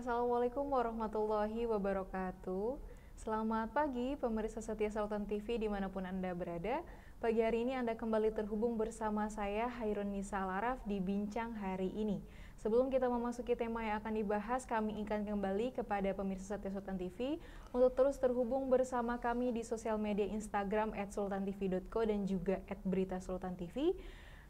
Assalamualaikum warahmatullahi wabarakatuh. Selamat pagi pemirsa setia Sultan TV dimanapun Anda berada. Pagi hari ini Anda kembali terhubung bersama saya Hairun Nisa Laraf di Bincang hari ini. Sebelum kita memasuki tema yang akan dibahas, kami ingat kembali kepada pemirsa setia Sultan TV untuk terus terhubung bersama kami di sosial media Instagram @sultantv.co dan juga @beritasultantv. TV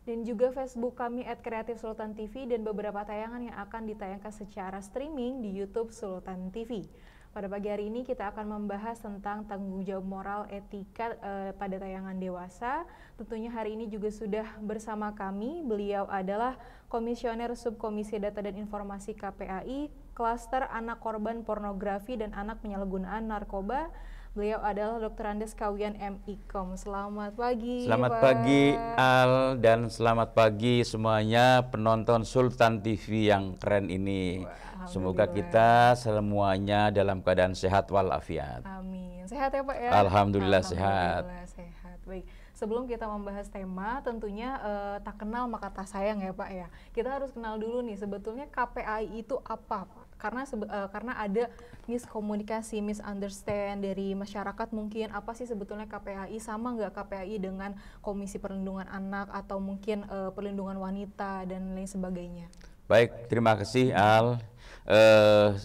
dan juga Facebook kami at Kreatif Sultan TV dan beberapa tayangan yang akan ditayangkan secara streaming di YouTube Sultan TV. Pada pagi hari ini kita akan membahas tentang tanggung jawab moral etika eh, pada tayangan dewasa. Tentunya hari ini juga sudah bersama kami. Beliau adalah Komisioner Subkomisi Data dan Informasi KPAI, Klaster Anak Korban Pornografi dan Anak Penyalahgunaan Narkoba Beliau adalah Dr. Andes Kawian MIKOM. Selamat pagi. Selamat Pak. pagi Al dan selamat pagi semuanya penonton Sultan TV yang keren ini. Semoga kita semuanya dalam keadaan sehat walafiat. Amin. Sehat ya Pak ya? Alhamdulillah, Alhamdulillah sehat. sehat. Baik. Sebelum kita membahas tema, tentunya uh, tak kenal maka tak sayang ya Pak ya. Kita harus kenal dulu nih sebetulnya KPAI itu apa Pak? karena uh, karena ada miskomunikasi, misunderstand dari masyarakat mungkin apa sih sebetulnya KPAI sama nggak KPAI dengan Komisi Perlindungan Anak atau mungkin uh, Perlindungan Wanita dan lain sebagainya. Baik, terima kasih Al. Uh,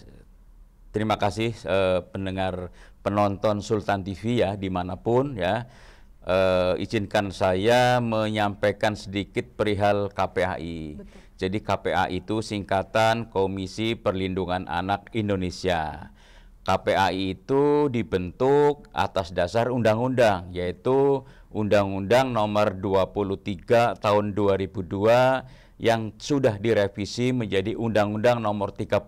terima kasih uh, pendengar penonton Sultan TV ya dimanapun ya. Uh, izinkan saya menyampaikan sedikit perihal KPAI. Betul. Jadi KPA itu singkatan Komisi Perlindungan Anak Indonesia. KPAI itu dibentuk atas dasar undang-undang yaitu Undang-Undang Nomor 23 Tahun 2002 yang sudah direvisi menjadi Undang-Undang Nomor 35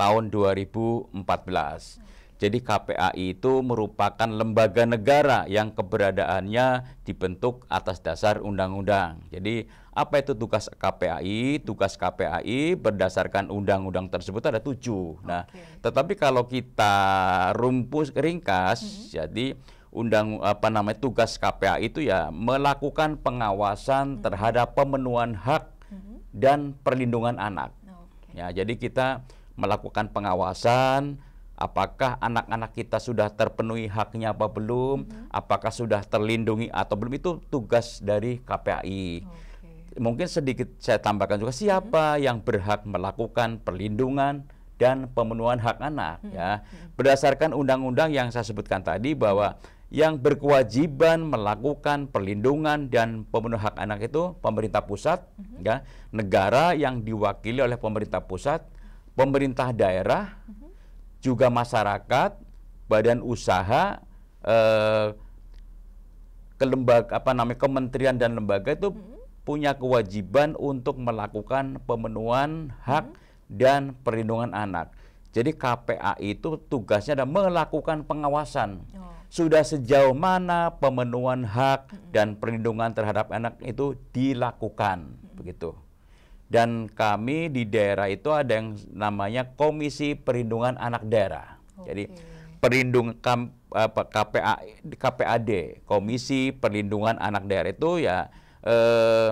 Tahun 2014. Jadi KPAI itu merupakan lembaga negara yang keberadaannya dibentuk atas dasar undang-undang. Jadi apa itu tugas KPAI? Tugas KPAI berdasarkan undang-undang tersebut ada tujuh. Okay. Nah, tetapi kalau kita rumpus ringkas, mm -hmm. jadi undang apa namanya tugas KPAI itu ya melakukan pengawasan mm -hmm. terhadap pemenuhan hak mm -hmm. dan perlindungan anak. Okay. Ya, jadi kita melakukan pengawasan apakah anak-anak kita sudah terpenuhi haknya apa belum, mm -hmm. apakah sudah terlindungi atau belum itu tugas dari KPAI. Okay mungkin sedikit saya tambahkan juga siapa hmm. yang berhak melakukan perlindungan dan pemenuhan hak anak hmm. ya mm-hmm. berdasarkan undang-undang yang saya sebutkan tadi bahwa yang berkewajiban melakukan perlindungan dan pemenuhan hak anak itu pemerintah pusat hmm. ya negara yang diwakili oleh pemerintah pusat pemerintah daerah hmm. juga masyarakat badan usaha eh, kelembaga apa namanya kementerian dan lembaga itu hmm punya kewajiban untuk melakukan pemenuhan hak hmm. dan perlindungan anak. Jadi KPA itu tugasnya adalah melakukan pengawasan. Oh. Sudah sejauh mana pemenuhan hak hmm. dan perlindungan terhadap anak itu dilakukan, hmm. begitu. Dan kami di daerah itu ada yang namanya Komisi Perlindungan Anak Daerah. Okay. Jadi perlindung KPA KPAD, Komisi Perlindungan Anak Daerah itu ya eh,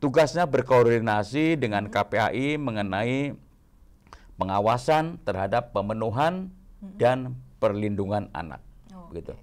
tugasnya berkoordinasi dengan KPAI mengenai pengawasan terhadap pemenuhan dan perlindungan anak. Oh, gitu.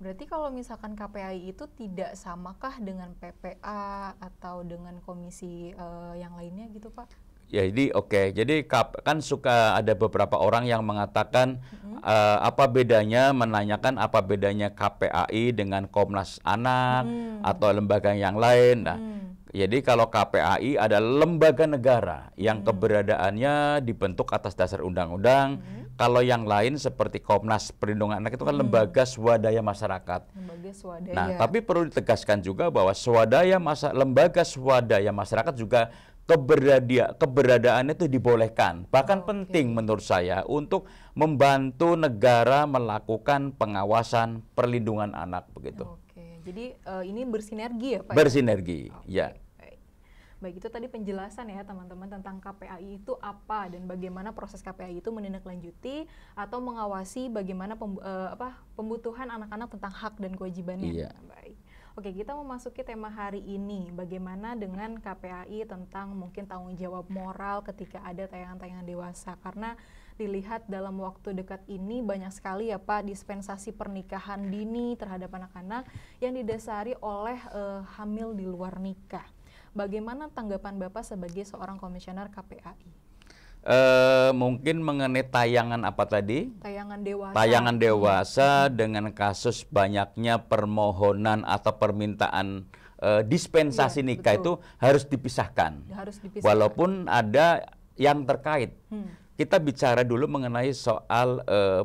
Berarti kalau misalkan KPAI itu tidak samakah dengan PPA atau dengan komisi uh, yang lainnya gitu Pak? Ya, jadi oke. Okay. Jadi kan suka ada beberapa orang yang mengatakan mm -hmm. uh, apa bedanya menanyakan apa bedanya KPAI dengan Komnas Anak mm. atau lembaga yang lain. Nah, mm. jadi kalau KPAI ada lembaga negara yang mm. keberadaannya dibentuk atas dasar undang-undang. Mm. Kalau yang lain seperti Komnas Perlindungan Anak itu kan mm. lembaga swadaya masyarakat. Lembaga swadaya. Nah, tapi perlu ditegaskan juga bahwa swadaya masa lembaga swadaya masyarakat juga keberada keberadaannya itu dibolehkan bahkan oh, penting okay. menurut saya untuk membantu negara melakukan pengawasan perlindungan anak begitu. Oke, jadi uh, ini bersinergi ya pak? Ya? Bersinergi, okay. ya. Baik, itu tadi penjelasan ya teman-teman tentang KPAI itu apa dan bagaimana proses KPAI itu menindaklanjuti atau mengawasi bagaimana eh, apa, pembutuhan anak-anak tentang hak dan kewajibannya. Iya. Baik. Oke, kita memasuki tema hari ini. Bagaimana dengan KPAI tentang mungkin tanggung jawab moral ketika ada tayangan-tayangan dewasa? Karena dilihat dalam waktu dekat ini banyak sekali ya Pak dispensasi pernikahan dini terhadap anak-anak yang didasari oleh uh, hamil di luar nikah. Bagaimana tanggapan Bapak sebagai seorang komisioner KPAI? Uh, mungkin mengenai tayangan apa tadi? Tayangan dewasa. Tayangan hmm. dewasa hmm. dengan kasus banyaknya permohonan atau permintaan uh, dispensasi ya, nikah betul. itu harus dipisahkan. Harus dipisahkan. Walaupun ada yang terkait. Hmm. Kita bicara dulu mengenai soal uh,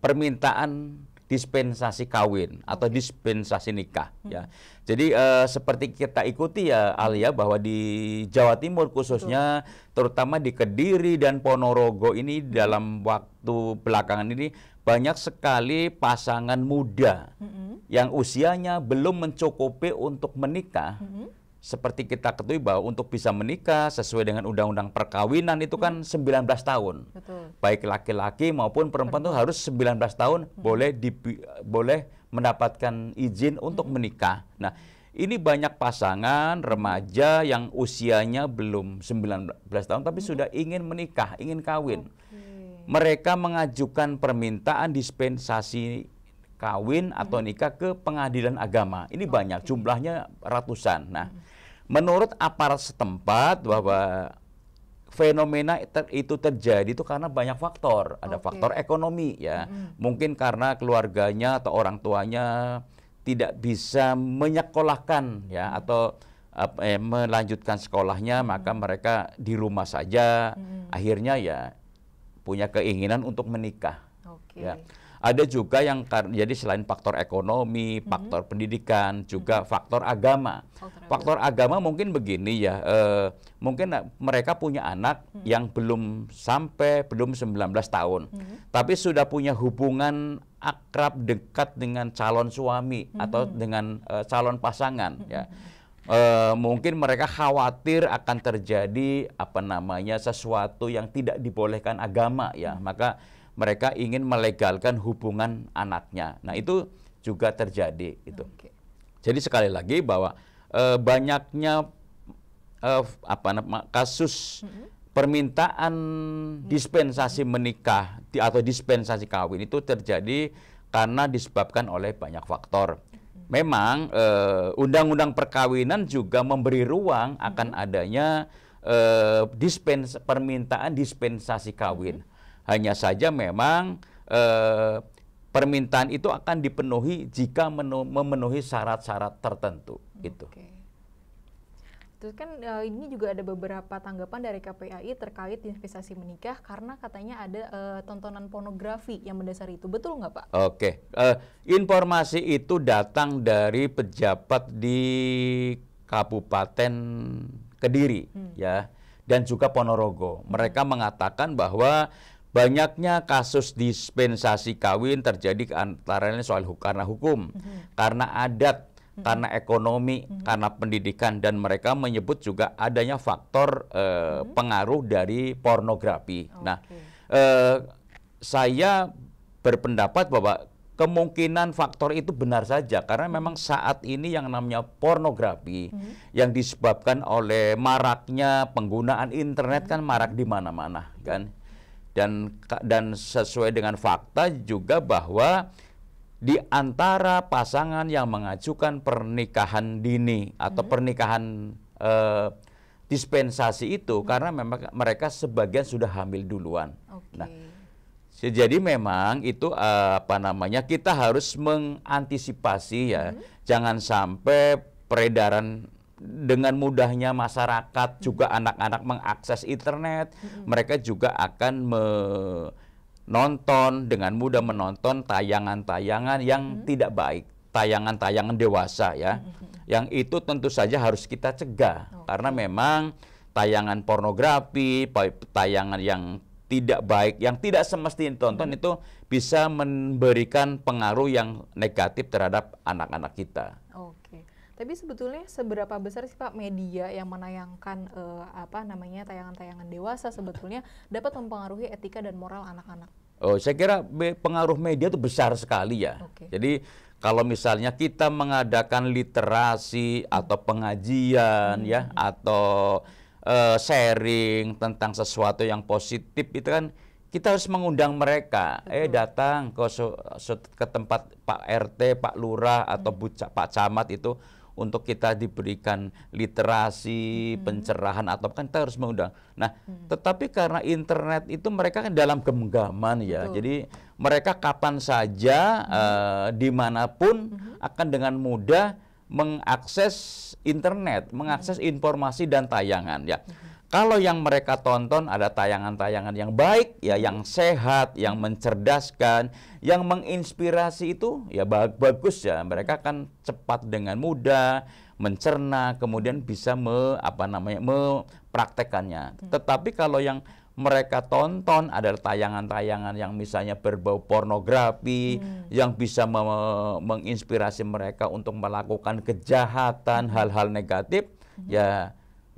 permintaan dispensasi kawin atau dispensasi nikah hmm. ya. Jadi uh, seperti kita ikuti ya Alia bahwa di Jawa Timur khususnya Betul. terutama di Kediri dan Ponorogo ini dalam waktu belakangan ini banyak sekali pasangan muda hmm. yang usianya belum mencukupi untuk menikah. Hmm seperti kita ketahui bahwa untuk bisa menikah sesuai dengan undang-undang perkawinan itu kan 19 hmm. tahun. Betul. Baik laki-laki maupun perempuan itu harus 19 tahun hmm. boleh di, boleh mendapatkan izin untuk hmm. menikah. Nah, ini banyak pasangan remaja yang usianya belum 19 tahun tapi hmm. sudah ingin menikah, ingin kawin. Okay. Mereka mengajukan permintaan dispensasi kawin atau hmm. nikah ke pengadilan agama. Ini okay. banyak, jumlahnya ratusan. Nah, hmm menurut aparat setempat bahwa fenomena itu terjadi itu karena banyak faktor. Ada okay. faktor ekonomi ya. Mm-hmm. Mungkin karena keluarganya atau orang tuanya tidak bisa menyekolahkan ya atau eh, melanjutkan sekolahnya, mm-hmm. maka mereka di rumah saja. Mm-hmm. Akhirnya ya punya keinginan untuk menikah. Okay. Ya. Ada juga yang jadi selain faktor ekonomi, mhm. faktor mm -hmm. pendidikan, juga mm -hmm. faktor agama. Faktor, agama mungkin begini ya, eh, mungkin eh, mereka punya anak mm -hmm. yang belum sampai belum 19 tahun, mm -hmm. tapi sudah punya hubungan akrab dekat dengan calon suami mm -hmm. atau mhm. dengan eh, calon pasangan mm -hmm. ya. E, mungkin mereka khawatir akan terjadi apa namanya sesuatu yang tidak dibolehkan agama ya. Mhm. Maka mereka ingin melegalkan hubungan anaknya. Nah, itu juga terjadi itu. Okay. Jadi sekali lagi bahwa e, banyaknya e, apa kasus mm-hmm. permintaan mm-hmm. dispensasi menikah di, atau dispensasi kawin itu terjadi karena disebabkan oleh banyak faktor. Mm-hmm. Memang e, undang-undang perkawinan juga memberi ruang akan mm-hmm. adanya eh, dispens permintaan dispensasi kawin. Hanya saja memang eh, permintaan itu akan dipenuhi jika memenuhi syarat-syarat tertentu itu. Okay. Terus kan eh, ini juga ada beberapa tanggapan dari KPAI terkait investasi menikah karena katanya ada eh, tontonan pornografi yang mendasari itu betul nggak pak? Oke, eh, informasi itu datang dari pejabat di Kabupaten Kediri hmm. ya dan juga Ponorogo. Mereka hmm. mengatakan bahwa Banyaknya kasus dispensasi kawin terjadi antara lain soal karena hukum, mm -hmm. karena adat, mm -hmm. karena ekonomi, mm -hmm. karena pendidikan dan mereka menyebut juga adanya faktor eh, mm -hmm. pengaruh dari pornografi. Okay. Nah, eh, saya berpendapat bahwa kemungkinan faktor itu benar saja karena mm-hmm. memang saat ini yang namanya pornografi hmm. yang disebabkan oleh maraknya penggunaan internet hmm. kan mm-hmm. marak di mana-mana kan dan dan sesuai dengan fakta juga bahwa di antara pasangan yang mengajukan pernikahan dini atau hmm. pernikahan eh, dispensasi itu hmm. karena memang mereka sebagian sudah hamil duluan. Okay. Nah, jadi memang itu eh, apa namanya kita harus mengantisipasi ya, hmm. jangan sampai peredaran dengan mudahnya masyarakat juga hmm. anak-anak mengakses internet, hmm. mereka juga akan menonton dengan mudah menonton tayangan-tayangan yang hmm. tidak baik, tayangan-tayangan dewasa ya. Yang itu tentu saja harus kita cegah okay. karena memang tayangan pornografi, tayangan yang tidak baik, yang tidak semestinya ditonton hmm. itu bisa memberikan pengaruh yang negatif terhadap anak-anak kita. Tapi sebetulnya seberapa besar sih Pak media yang menayangkan uh, apa namanya tayangan-tayangan dewasa sebetulnya dapat mempengaruhi etika dan moral anak-anak? Oh, saya kira pengaruh media itu besar sekali ya. Okay. Jadi kalau misalnya kita mengadakan literasi atau pengajian ya, hmm. ya atau uh, sharing tentang sesuatu yang positif itu kan kita harus mengundang mereka eh, Betul. eh datang ke ke tempat Pak RT, Pak Lurah atau hmm. Bu, Pak Camat itu untuk kita diberikan literasi, hmm. pencerahan atau kan kita harus mengundang. Nah, hmm. tetapi karena internet itu mereka kan dalam genggaman ya. Betul. Jadi mereka kapan saja hmm. uh, dimanapun hmm. akan dengan mudah mengakses internet, mengakses hmm. informasi dan tayangan ya. Hmm. Kalau yang mereka tonton ada tayangan-tayangan yang baik, ya yang sehat, yang mencerdaskan, yang menginspirasi itu ya bagus ya. Mereka akan cepat dengan mudah mencerna, kemudian bisa me apa namanya mempraktekannya. Hmm. Tetapi kalau yang mereka tonton ada tayangan-tayangan yang misalnya berbau pornografi hmm. yang bisa me menginspirasi mereka untuk melakukan kejahatan hmm. hal-hal negatif ya hmm. ya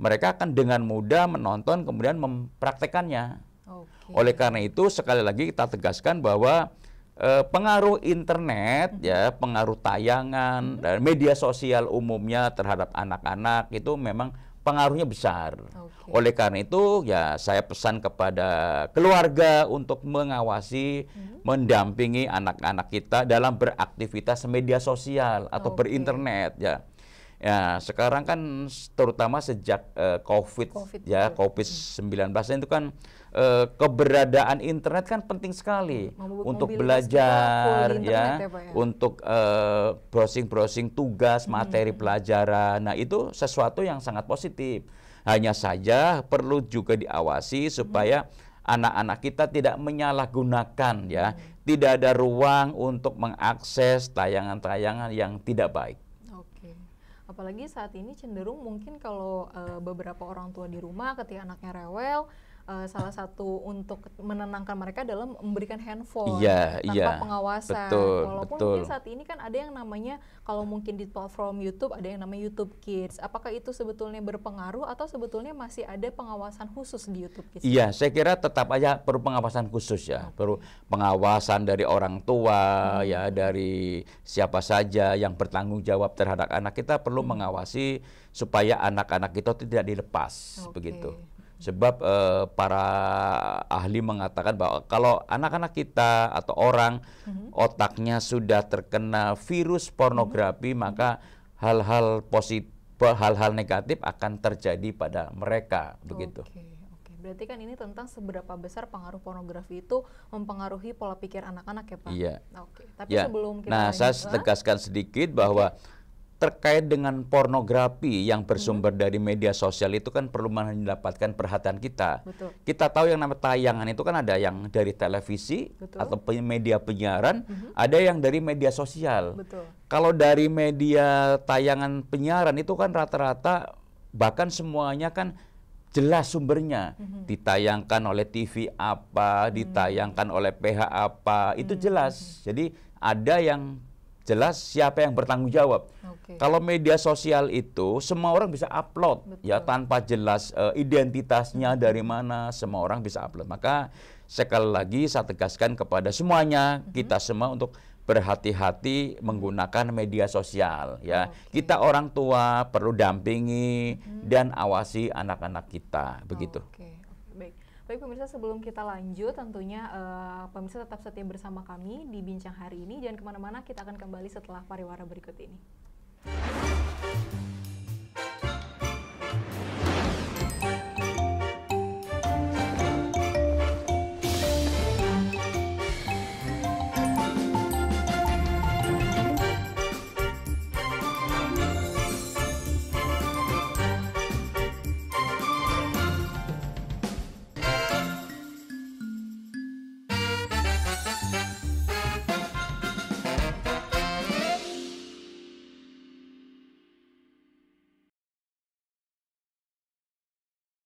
mereka akan dengan mudah menonton kemudian mempraktekannya. Okay. Oleh karena itu sekali lagi kita tegaskan bahwa e, pengaruh internet ya, pengaruh tayangan dan media sosial umumnya terhadap anak-anak itu memang pengaruhnya besar. Okay. Oleh karena itu ya saya pesan kepada keluarga untuk mengawasi, mm-hmm. mendampingi anak-anak kita dalam beraktivitas media sosial atau okay. berinternet ya. Ya, sekarang kan terutama sejak uh, COVID, COVID ya, COVID-19 itu kan uh, keberadaan internet kan penting sekali hmm, untuk belajar ya, ya, ya, untuk browsing eh, browsing-browsing tugas, hmm. materi pelajaran. Nah, itu sesuatu yang sangat positif. Hanya saja perlu juga diawasi hmm. supaya hmm anak-anak kita tidak menyalahgunakan ya, hmm. tidak ada ruang untuk mengakses tayangan-tayangan yang tidak baik apalagi saat ini cenderung mungkin kalau uh, beberapa orang tua di rumah ketika anaknya rewel uh, salah satu untuk menenangkan mereka adalah memberikan handphone yeah, tanpa yeah. pengawasan. Betul, Walaupun betul. mungkin saat ini kan ada yang namanya kalau mungkin di platform YouTube ada yang namanya YouTube Kids. Apakah itu sebetulnya berpengaruh atau sebetulnya masih ada pengawasan khusus di YouTube Kids? Iya, yeah, saya kira tetap aja perlu pengawasan khusus ya, okay. perlu pengawasan dari orang tua hmm. ya dari siapa saja yang bertanggung jawab terhadap anak kita perlu hmm. mengawasi supaya anak-anak kita tidak dilepas okay. begitu. Sebab eh, para ahli mengatakan bahwa kalau anak-anak kita atau orang hmm otaknya sudah terkena virus mhm. pornografi, hmm maka hal-hal positif, hal-hal negatif akan terjadi pada mereka, begitu. Okay. Berarti kan ini tentang seberapa besar pengaruh pornografi itu mempengaruhi pola pikir anak-anak ya Pak? Iya. Oke. Tapi ya. sebelum kita Nah, saya tegaskan sedikit bahwa okay terkait dengan pornografi yang hmm. bersumber dari media sosial itu kan perlu mendapatkan perhatian kita. Betul. Kita tahu yang namanya tayangan itu kan ada yang dari televisi Betul. atau media penyiaran, hmm. ada yang dari media sosial. Betul. Kalau dari media tayangan penyiaran itu kan rata-rata bahkan semuanya kan jelas sumbernya mm-hmm. ditayangkan oleh TV apa, mm-hmm. ditayangkan oleh PH apa, itu hmm. jelas. Mm-hmm. Jadi ada yang jelas siapa yang bertanggung jawab. Okay. Kalau media sosial itu semua orang bisa upload ya, Betul. ya tanpa jelas uh, identitasnya dari mana semua orang bisa upload. Maka sekali lagi saya tegaskan kepada semuanya -hmm. kita semua untuk berhati-hati menggunakan media sosial ya. Okay. Kita orang tua perlu dampingi -hmm. dan awasi anak-anak kita begitu. Okay. Tapi pemirsa sebelum kita lanjut, tentunya uh, pemirsa tetap setia bersama kami di Bincang hari ini. Jangan kemana-mana, kita akan kembali setelah pariwara berikut ini.